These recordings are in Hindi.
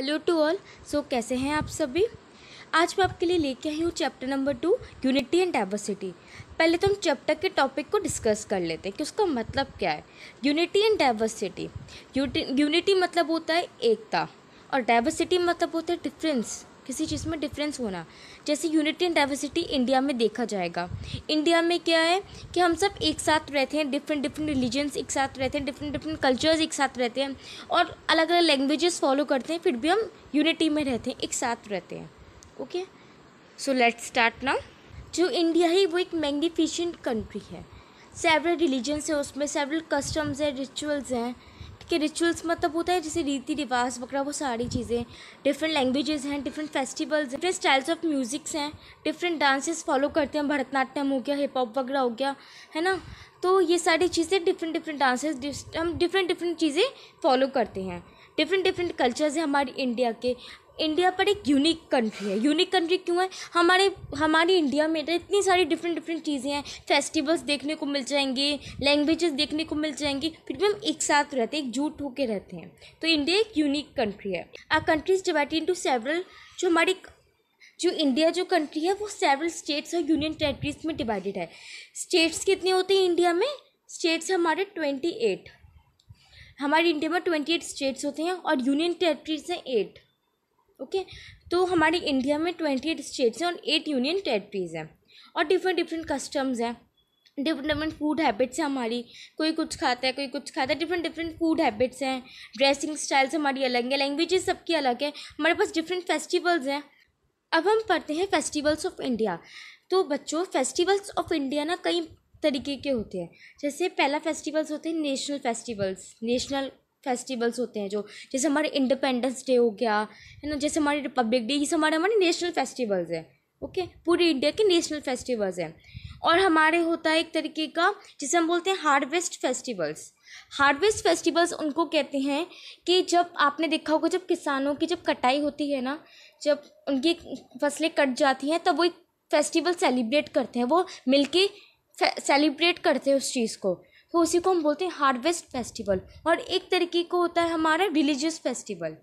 हेलो टू ऑल सो कैसे हैं आप सभी आज मैं आपके लिए लेके आई हूँ chapter number two unity and diversity पहले तो हम चैप्टर के टॉपिक को डिस्कस कर लेते हैं कि उसका मतलब क्या है यूनिटी एंड डाइवर्सिटी यूनिटी मतलब होता है एकता और डाइवर्सिटी मतलब होता है डिफरेंस किसी चीज़ में डिफरेंस होना जैसे यूनिटी एंड डाइवर्सिटी इंडिया में देखा जाएगा इंडिया में क्या है कि हम सब एक साथ रहते हैं डिफरेंट डिफरेंट रिलीजन्स एक साथ रहते हैं डिफरेंट डिफरेंट कल्चर्स एक साथ रहते हैं और अलग अलग लैंग्वेजेस फॉलो करते हैं फिर भी हम यूनिटी में रहते हैं एक साथ रहते हैं okay so let's start now जो इंडिया है वो एक मैग्नीफिशेंट कंट्री है सेवरल रिलीजन्स है उसमें सेवरल कस्टम्स हैं रिचुअल्स हैं के रिचुअल्स मतलब होता है जैसे रीति रिवाज वगैरह वो सारी चीज़ें डिफरेंट लैंग्वेजेस हैं different festivals different styles of musics हैं डिफरेंट डांसेस फॉलो करते हैं भरतनाट्यम हो गया हिप हॉप वगैरह हो गया है ना तो ये सारी चीज़ें डिफरेंट डिफरेंट डांसेस हम डिफरेंट डिफरेंट चीज़ें फॉलो करते हैं डिफरेंट डिफरेंट कल्चर्स हैं हमारे इंडिया के इंडिया पर एक यूनिक कंट्री है यूनिक कंट्री क्यों है हमारे हमारी इंडिया में तो इतनी सारी डिफरेंट डिफरेंट चीज़ें हैं फेस्टिवल्स देखने को मिल जाएंगे लैंग्वेजेस देखने को मिल जाएंगी फिर भी हम एक साथ रहते हैं एकजुट होकर रहते हैं तो इंडिया एक यूनिक कंट्री है ah countries divided into several जो हमारी जो इंडिया जो कंट्री है वो सेवरल स्टेट्स और यूनियन टेरेटरीज में डिवाइडेड है स्टेट्स कितने होते हैं इंडिया में स्टेट्स हमारे ट्वेंटी एट हमारे इंडिया में ट्वेंटी एट स्टेट्स होते हैं और यूनियन टेरेटरीज हैं एट ओके तो हमारी इंडिया में ट्वेंटी एट स्टेट्स हैं और एट यूनियन टेरेटरीज हैं और डिफरेंट डिफरेंट कस्टम्स हैं डिफरेंट डिफरेंट फूड हैबिट्स हैं हमारी कोई कुछ खाता है कोई कुछ खाता है डिफरेंट डिफरेंट फूड हैबिट्स हैं ड्रेसिंग स्टाइल्स हमारी अलग हैं लैंग्वेजेस सबकी अलग है हमारे पास डिफरेंट फेस्टिवल्स हैं अब हम पढ़ते हैं फेस्टिवल्स ऑफ इंडिया तो बच्चों फेस्टिवल्स ऑफ इंडिया ना कई तरीके के होते हैं जैसे पहला फेस्टिवल्स होते हैं नेशनल फेस्टिवल्स नेशनल फेस्टिवल्स होते हैं जो जैसे हमारे इंडिपेंडेंस डे हो गया है ना जैसे हमारे रिपब्लिक डे ये सब हमारे हमारे नेशनल फेस्टिवल्स हैं ओके पूरे इंडिया के नेशनल फेस्टिवल्स हैं और हमारे होता है एक तरीके का जिसे हम बोलते हैं हार्वेस्ट फेस्टिवल्स हार्वेस्ट फेस्टिवल्स उनको कहते हैं कि जब आपने देखा होगा जब किसानों की जब कटाई होती है ना जब उनकी फसलें कट जाती हैं तब वो एक फेस्टिवल सेलिब्रेट करते हैं वो मिलके सेलिब्रेट करते हैं उस चीज़ को तो उसी को हम बोलते हैं हार्वेस्ट फेस्टिवल और एक तरीके को होता है हमारा रिलीजियस फेस्टिवल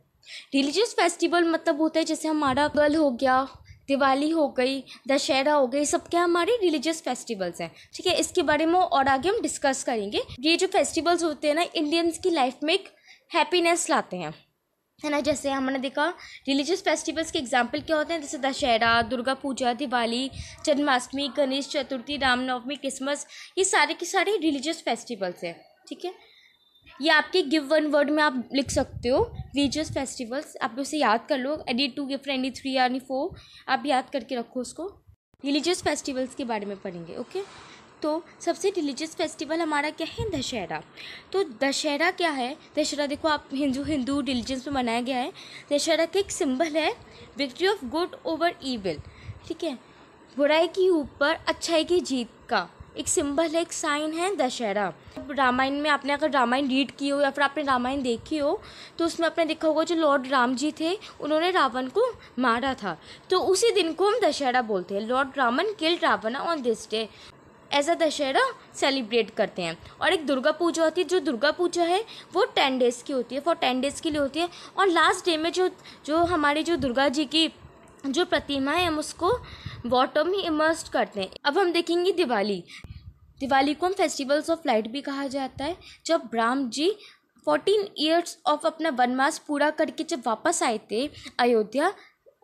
रिलीजियस फेस्टिवल मतलब होता है जैसे हमारा गल हो गया दिवाली हो गई दशहरा हो गई सब क्या हमारे रिलीजियस फेस्टिवल्स हैं ठीक है इसके बारे में और आगे हम डिस्कस करेंगे ये जो फेस्टिवल्स होते हैं ना इंडियंस की लाइफ में एक हैप्पीनेस लाते हैं है ना जैसे हमने देखा रिलीजियस फेस्टिवल्स के एग्जाम्पल क्या होते हैं जैसे दशहरा दुर्गा पूजा दिवाली जन्माष्टमी गणेश चतुर्थी रामनवमी क्रिसमस ये सारे के सारे रिलीजियस फेस्टिवल्स हैं ठीक है ये आपके गिव वन वर्ड में आप लिख सकते हो रिलीजियस फेस्टिवल्स आप उसे याद कर लो एडी टू गिफ्ट एंडी थ्री यानी फोर आप याद करके रखो उसको रिलीजियस फेस्टिवल्स के बारे में पढ़ेंगे ओके तो सबसे रिलीजियस फेस्टिवल हमारा क्या है दशहरा तो दशहरा क्या है दशहरा देखो आप हिंदू हिंदू रिलीजन्स में मनाया गया है दशहरा का एक सिंबल है victory of good over evil ठीक है बुराई के ऊपर अच्छाई की जीत का एक सिंबल है एक साइन है दशहरा रामायण में आपने अगर रामायण रीड की हो या फिर आपने रामायण देखी हो तो उसमें आपने देखा होगा जो लॉर्ड राम जी थे उन्होंने रावण को मारा था तो उसी दिन को हम दशहरा बोलते हैं lord Raman killed Ravan on this day as a Dussehra celebrate करते हैं और एक दुर्गा पूजा होती है जो दुर्गा पूजा है वो टेन डेज़ की होती है फॉर टेन डेज़ के लिए होती है और लास्ट डे में जो जो हमारे जो दुर्गा जी की जो प्रतिमा है हम उसको वाटर में इमर्स्ड करते हैं अब हम देखेंगे दिवाली दिवाली को हम फेस्टिवल्स ऑफ लाइट भी कहा जाता है जब Ram ji fourteen years of अपना वनवास पूरा करके जब वापस आए थे अयोध्या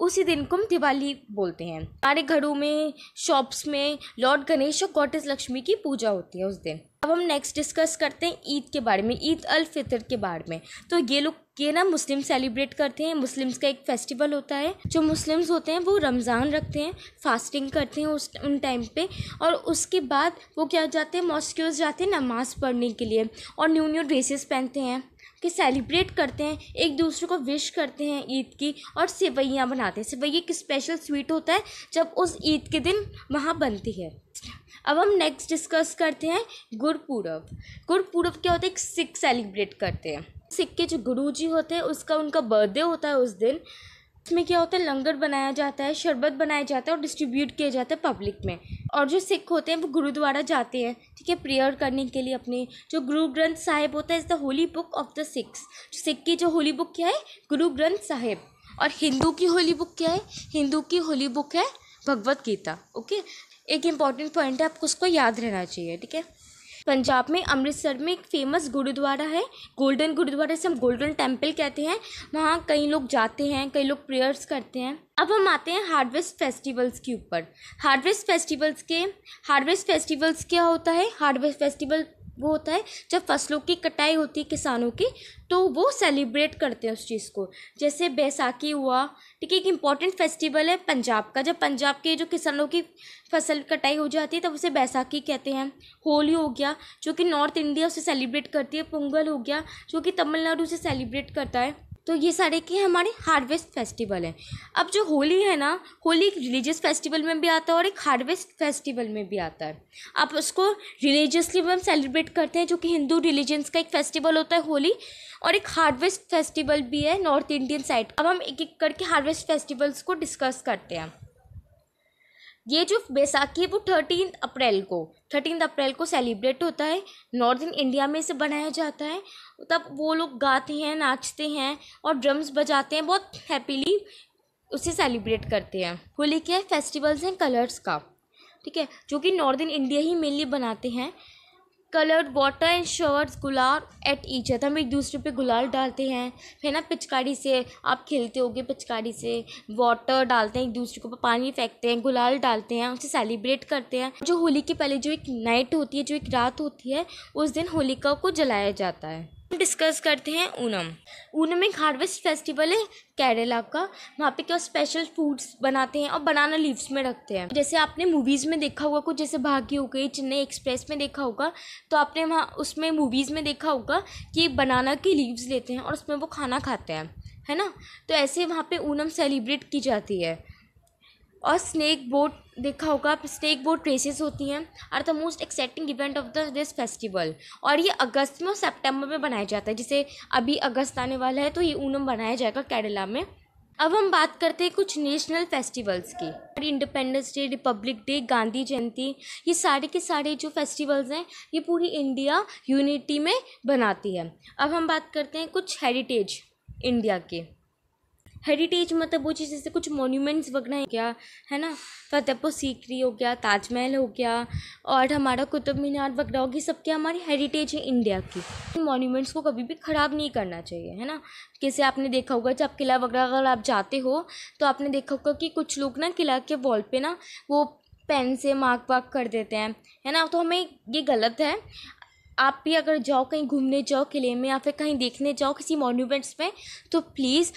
उसी दिन को हम दिवाली बोलते हैं हमारे घरों में शॉप्स में लॉर्ड गणेश और गॉटेज लक्ष्मी की पूजा होती है उस दिन अब हम नेक्स्ट डिस्कस करते हैं ईद के बारे में ईद अल फितर के बारे में तो ये लोग ये ना मुस्लिम सेलिब्रेट करते हैं मुस्लिम्स का एक फेस्टिवल होता है जो मुस्लिम्स होते हैं वो रमज़ान रखते हैं फास्टिंग करते हैं उस उन टाइम पे और उसके बाद वो क्या जाते हैं मॉस्क्यूज़ जाते हैं नमाज़ पढ़ने के लिए और न्यू न्यू ड्रेसेस पहनते हैं कि सेलिब्रेट करते हैं एक दूसरे को विश करते हैं ईद की और सेवैयाँ बनाते हैं सेवैया एक स्पेशल स्वीट होता है जब उस ईद के दिन वहाँ बनती है अब हम नेक्स्ट डिस्कस करते हैं गुरपूरब गुरपूरब क्या होता है एक सिख सेलिब्रेट करते हैं सिख के जो गुरु जी होते हैं उसका उनका बर्थडे होता है उस दिन इसमें क्या होता है लंगर बनाया जाता है शरबत बनाया जाता है और डिस्ट्रीब्यूट किया जाता है पब्लिक में और जो सिख होते हैं वो गुरुद्वारा जाते हैं ठीक है प्रेयर करने के लिए अपने जो गुरु ग्रंथ साहिब होता है is the holy book of the Sikhs Sikh की जो होली बुक क्या है गुरु ग्रंथ साहिब और हिंदू की होली बुक क्या है हिंदू की होली बुक है भगवत गीता ओके एक इम्पॉर्टेंट पॉइंट है आपको उसको याद रहना चाहिए ठीक है पंजाब में अमृतसर में एक फेमस गुरुद्वारा है गोल्डन गुरुद्वारा से हम गोल्डन टेम्पल कहते हैं वहाँ कई लोग जाते हैं कई लोग प्रेयर्स करते हैं अब हम आते हैं हार्वेस्ट फेस्टिवल्स के ऊपर हार्वेस्ट फेस्टिवल्स के हार्वेस्ट फेस्टिवल्स क्या होता है हार्वेस्ट फेस्टिवल वो होता है जब फसलों की कटाई होती है किसानों की तो वो सेलिब्रेट करते हैं उस चीज़ को जैसे बैसाखी हुआ ठीक है एक इम्पॉर्टेंट फेस्टिवल है पंजाब का जब पंजाब के जो किसानों की फसल कटाई हो जाती है तब उसे बैसाखी कहते हैं होली हो गया जो कि नॉर्थ इंडिया उसे सेलिब्रेट करती है पोंगल हो गया जो कि तमिलनाडु से सेलिब्रेट करता है तो ये सारे के हमारे हार्वेस्ट फेस्टिवल हैं अब जो होली है ना होली एक रिलीजियस फेस्टिवल में भी आता है और एक हार्वेस्ट फेस्टिवल में भी आता है आप उसको रिलीजियसली हम सेलिब्रेट करते हैं जो कि हिंदू रिलीजन्स का एक फेस्टिवल होता है होली और एक हार्वेस्ट फेस्टिवल भी है नॉर्थ इंडियन साइड अब हम एक एक करके हार्वेस्ट फेस्टिवल्स को डिस्कस करते हैं ये जो बैसाखी है वो थर्टीन अप्रैल को थर्टीन अप्रैल को सेलिब्रेट होता है नॉर्दर्न इंडिया में इसे बनाया जाता है तब वो लोग गाते हैं नाचते हैं और ड्रम्स बजाते हैं बहुत हैप्पीली उसे सेलिब्रेट करते हैं होली क्या है फेस्टिवल्स हैं कलर्स का ठीक है जो कि नॉर्दर्न इंडिया ही मेनली बनाते हैं coloured water and shirts gulal at each other हम एक दूसरे पे गुलाल डालते हैं फिर ना पिचकारी से आप खेलते होगे पिचकारी से वाटर डालते हैं एक दूसरे को पानी फेंकते हैं गुलाल डालते हैं उसे सेलिब्रेट करते हैं जो होली के पहले जो एक नाइट होती है जो एक रात होती है उस दिन होलिका को जलाया जाता है डिस्कस करते हैं ऊनम ऊनम एक हार्वेस्ट फेस्टिवल है केरला का वहाँ पे क्या स्पेशल फूड्स बनाते हैं और बनाना लीव्स में रखते हैं जैसे आपने मूवीज़ में देखा होगा कुछ जैसे भाग्य हो गई चेन्नई एक्सप्रेस में देखा होगा तो आपने वहाँ उसमें मूवीज़ में देखा होगा कि बनाना की लीव्स लेते हैं और उसमें वो खाना खाते हैं है ना तो ऐसे वहाँ पे ऊनम सेलिब्रेट की जाती है और स्नेक बोट देखा होगा स्नेक बोट रेसेस होती हैं are the most exciting event of the this festival और ये अगस्त में और सेप्टेम्बर में बनाया जाता है जिसे अभी अगस्त आने वाला है तो ये ऊनम बनाया जाएगा केरला में अब हम बात करते हैं कुछ नेशनल फेस्टिवल्स की independence day republic day Gandhi Jayanti ये सारे के सारे जो फेस्टिवल्स हैं ये पूरी इंडिया यूनिटी में बनाती है अब हम बात करते हैं कुछ हेरिटेज इंडिया के हेरिटेज मतलब वो चीज़ जैसे कुछ मोन्यूमेंट्स वगैरह हो गया है ना फतेहपुर सीकरी हो गया ताजमहल हो गया और हमारा कुतुब मीनार वगैरह हो सब सबके हमारी हेरिटेज है इंडिया की मोन्यूमेंट्स को कभी भी ख़राब नहीं करना चाहिए है ना जैसे आपने देखा होगा जब किला वगैरह अगर आप जाते हो तो आपने देखा होगा कि कुछ लोग ना किला के वॉल पे ना वो पेन से मार्क वार्क कर देते हैं है ना तो हमें ये गलत है आप भी अगर जाओ कहीं घूमने जाओ किले में या फिर कहीं देखने जाओ किसी मोन्यूमेंट्स में तो प्लीज़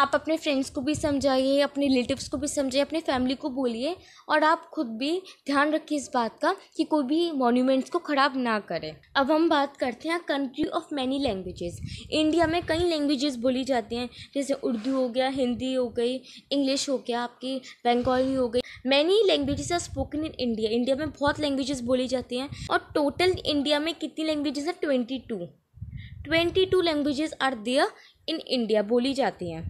आप अपने फ्रेंड्स को भी समझाइए अपने रिलेटिव्स को भी समझाइए अपने फैमिली को बोलिए और आप खुद भी ध्यान रखिए इस बात का कि कोई भी मॉन्यूमेंट्स को ख़राब ना करें अब हम बात करते हैं country of many languages India में कई लैंग्वेजेस बोली जाती हैं जैसे उर्दू हो गया हिंदी हो गई इंग्लिश हो गया आपकी बंगाली हो गई many languages are spoken in India India में बहुत लैंग्वेजेस बोली जाती हैं और टोटल इंडिया में कितनी लैंग्वेजेस हैं twenty two twenty two languages are there in India बोली जाती हैं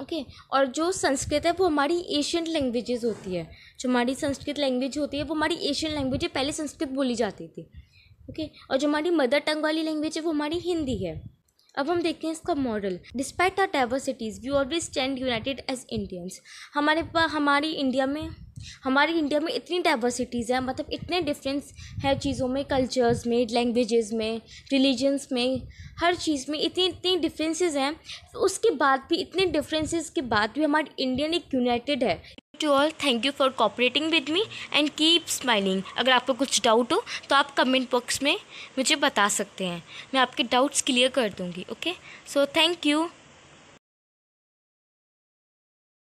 ओके okay. और जो संस्कृत है वो हमारी एशियन लैंग्वेजेस होती है जो हमारी संस्कृत लैंग्वेज होती है वो हमारी एशियन लैंग्वेज है पहले संस्कृत बोली जाती थी ओके okay. और जो हमारी मदर टंग वाली लैंग्वेज है वो हमारी हिंदी है अब हम देखते हैं इसका model despite are diversities we always stand united as Indians हमारे पास हमारी इंडिया में हमारी इंडिया में इतनी डाइवर्सिटीज़ हैं मतलब इतने डिफरेंस है चीज़ों में कल्चर्स में लैंग्वेजेस में रिलीजन्स में हर चीज़ में इतनी इतनी डिफरेंसेस हैं तो उसके बाद भी इतने डिफरेंसेस के बाद भी हमारे इंडियन एक यूनाइटेड है to all thank you for cooperating with me and keep smiling अगर आपको कुछ डाउट हो तो आप कमेंट बॉक्स में मुझे बता सकते हैं मैं आपके डाउट्स क्लियर कर दूंगी ओके सो थैंक यू